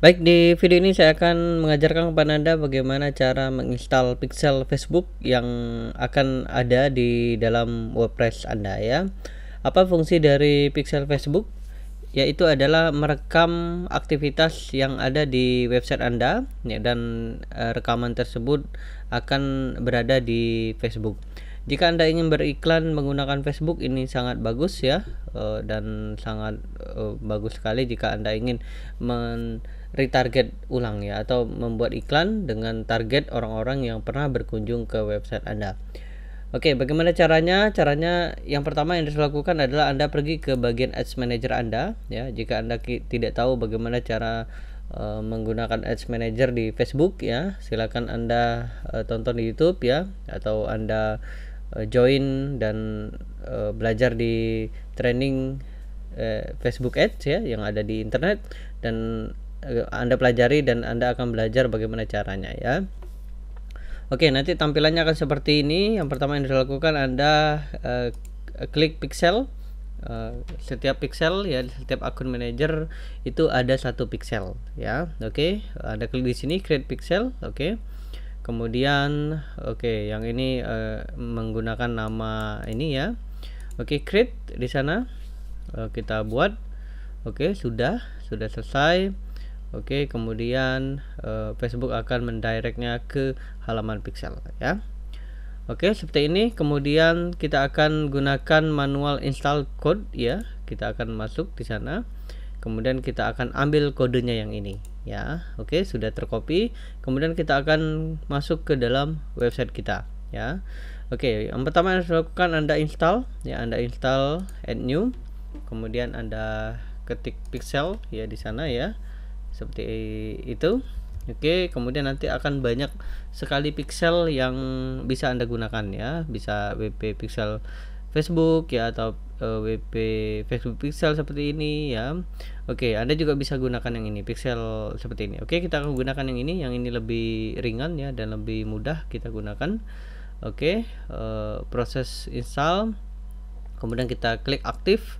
Baik, di video ini saya akan mengajarkan kepada Anda bagaimana cara menginstal pixel Facebook yang akan ada di dalam WordPress Anda ya. Apa fungsi dari pixel Facebook? Yaitu adalah merekam aktivitas yang ada di website Anda ya, dan e, rekaman tersebut akan berada di Facebook. Jika Anda ingin beriklan menggunakan Facebook ini sangat bagus ya e, dan sangat e, bagus sekali jika Anda ingin men retarget ulang ya atau membuat iklan dengan target orang-orang yang pernah berkunjung ke website Anda. Oke, bagaimana caranya? Caranya yang pertama yang harus lakukan adalah Anda pergi ke bagian Ads Manager Anda ya. Jika Anda tidak tahu bagaimana cara uh, menggunakan Ads Manager di Facebook ya, silakan Anda uh, tonton di YouTube ya atau Anda uh, join dan uh, belajar di training Facebook Ads ya yang ada di internet dan anda pelajari dan Anda akan belajar bagaimana caranya ya. Oke, nanti tampilannya akan seperti ini. Yang pertama yang dilakukan Anda uh, klik pixel. Uh, setiap pixel ya setiap akun manager itu ada satu pixel ya. Oke, Anda klik di sini create pixel, oke. Kemudian oke, okay, yang ini uh, menggunakan nama ini ya. Oke, create di sana. Uh, kita buat. Oke, sudah, sudah selesai Oke, kemudian uh, Facebook akan mendirectnya ke halaman pixel ya. Oke, seperti ini. Kemudian kita akan gunakan manual install code ya. Kita akan masuk di sana. Kemudian kita akan ambil kodenya yang ini ya. Oke, sudah tercopy. Kemudian kita akan masuk ke dalam website kita ya. Oke, yang pertama yang harus dilakukan Anda install ya, Anda install add new. Kemudian Anda ketik pixel ya di sana ya seperti itu Oke, kemudian nanti akan banyak sekali pixel yang bisa Anda gunakan ya, bisa WP pixel Facebook ya atau uh, eh, WP Facebook pixel seperti ini ya. Oke, Anda juga bisa gunakan yang ini pixel seperti ini. Oke, kita akan gunakan yang ini, yang ini lebih ringan ya dan lebih mudah kita gunakan. Oke, uh, proses install. Kemudian kita klik aktif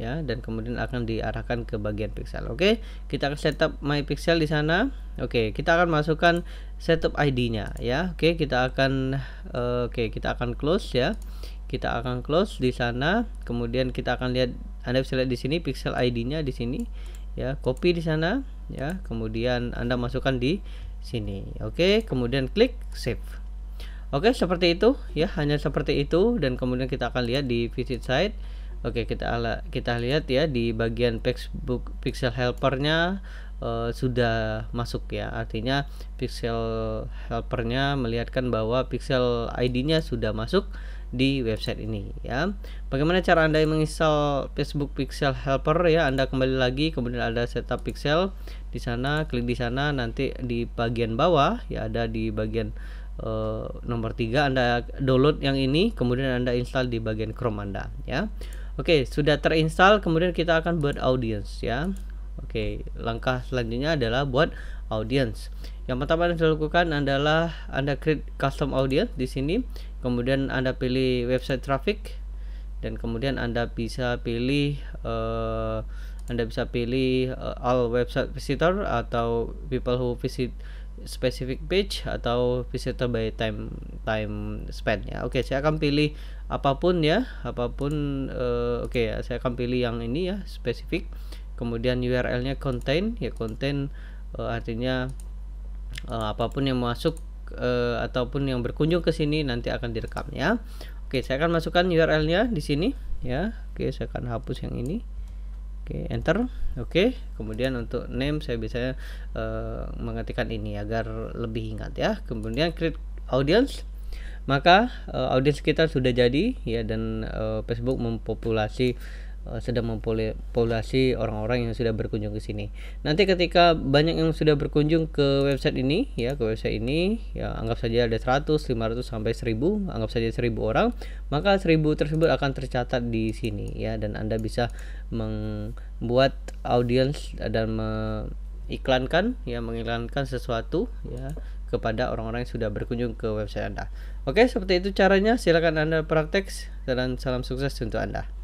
ya dan kemudian akan diarahkan ke bagian pixel oke kita akan setup my pixel di sana oke kita akan masukkan setup id nya ya oke kita akan uh, oke kita akan close ya kita akan close di sana kemudian kita akan lihat anda bisa lihat di sini pixel id nya di sini ya copy di sana ya kemudian anda masukkan di sini oke kemudian klik save Oke, seperti itu ya, hanya seperti itu dan kemudian kita akan lihat di visit site Oke, kita ala, kita lihat ya di bagian Facebook pixel helpernya uh, sudah masuk ya. Artinya pixel helpernya melihatkan bahwa pixel ID-nya sudah masuk di website ini ya. Bagaimana cara Anda menginstal Facebook Pixel Helper ya? Anda kembali lagi kemudian ada setup pixel di sana, klik di sana nanti di bagian bawah ya ada di bagian Eh, nomor tiga Anda download yang ini kemudian Anda install di bagian Chrome Anda ya. Oke, okay, sudah terinstall kemudian kita akan buat audience ya. Oke, okay, langkah selanjutnya adalah buat audience. Yang pertama yang dilakukan adalah Anda create custom audience di sini, kemudian Anda pilih website traffic dan kemudian Anda bisa pilih uh, Anda bisa pilih uh, all website visitor atau people who visit specific page atau visitor by time time span ya. Oke, saya akan pilih apapun ya, apapun uh, oke ya, saya akan pilih yang ini ya, spesifik. Kemudian URL-nya contain ya contain uh, artinya uh, apapun yang masuk uh, ataupun yang berkunjung ke sini nanti akan direkam ya. Oke, saya akan masukkan URL-nya di sini ya. Oke, saya akan hapus yang ini. Oke, okay, enter. Oke, okay. kemudian untuk name saya bisa uh, eh, mengetikkan ini agar lebih ingat ya. Kemudian create audience. Maka uh, audience kita sudah jadi ya dan uh, Facebook mempopulasi Eh, sedang mempopulasi orang-orang yang sudah berkunjung ke sini. Nanti ketika banyak yang sudah berkunjung ke website ini ya ke website ini ya anggap saja ada 100, 500 sampai 1000, anggap saja 1000 orang, maka 1000 tersebut akan tercatat di sini ya dan Anda bisa membuat audiens dan mengiklankan ya mengiklankan sesuatu ya kepada orang-orang yang sudah berkunjung ke website Anda. Oke, seperti itu caranya. Silakan Anda praktek dan salam sukses untuk Anda.